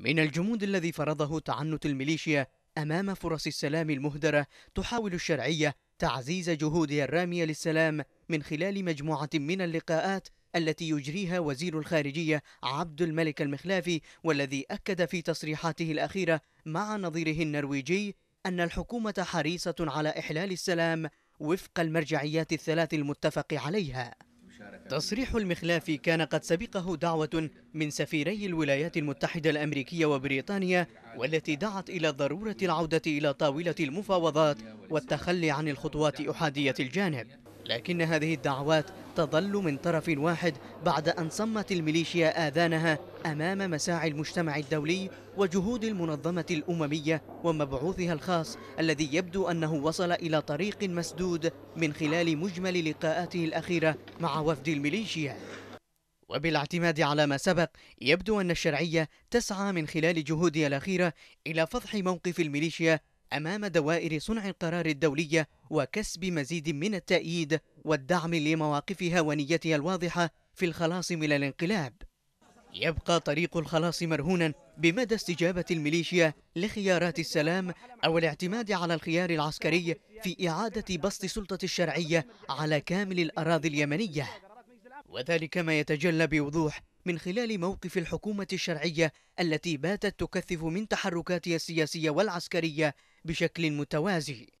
من الجمود الذي فرضه تعنت الميليشيا أمام فرص السلام المهدرة تحاول الشرعية تعزيز جهودها الرامية للسلام من خلال مجموعة من اللقاءات التي يجريها وزير الخارجية عبد الملك المخلافي والذي أكد في تصريحاته الأخيرة مع نظيره النرويجي أن الحكومة حريصة على إحلال السلام وفق المرجعيات الثلاث المتفق عليها تصريح المخلافي كان قد سبقه دعوة من سفيري الولايات المتحدة الأمريكية وبريطانيا والتي دعت إلى ضرورة العودة إلى طاولة المفاوضات والتخلي عن الخطوات أحادية الجانب لكن هذه الدعوات تظل من طرف واحد بعد أن صمت الميليشيا آذانها أمام مساعي المجتمع الدولي وجهود المنظمة الأممية ومبعوثها الخاص الذي يبدو أنه وصل إلى طريق مسدود من خلال مجمل لقاءاته الأخيرة مع وفد الميليشيا وبالاعتماد على ما سبق يبدو أن الشرعية تسعى من خلال جهودها الأخيرة إلى فضح موقف الميليشيا أمام دوائر صنع القرار الدولية وكسب مزيد من التأييد والدعم لمواقفها ونيتها الواضحة في الخلاص من الانقلاب يبقى طريق الخلاص مرهونا بمدى استجابة الميليشيا لخيارات السلام أو الاعتماد على الخيار العسكري في إعادة بسط سلطة الشرعية على كامل الأراضي اليمنية وذلك ما يتجلى بوضوح من خلال موقف الحكومة الشرعية التي باتت تكثف من تحركاتها السياسية والعسكرية بشكل متوازي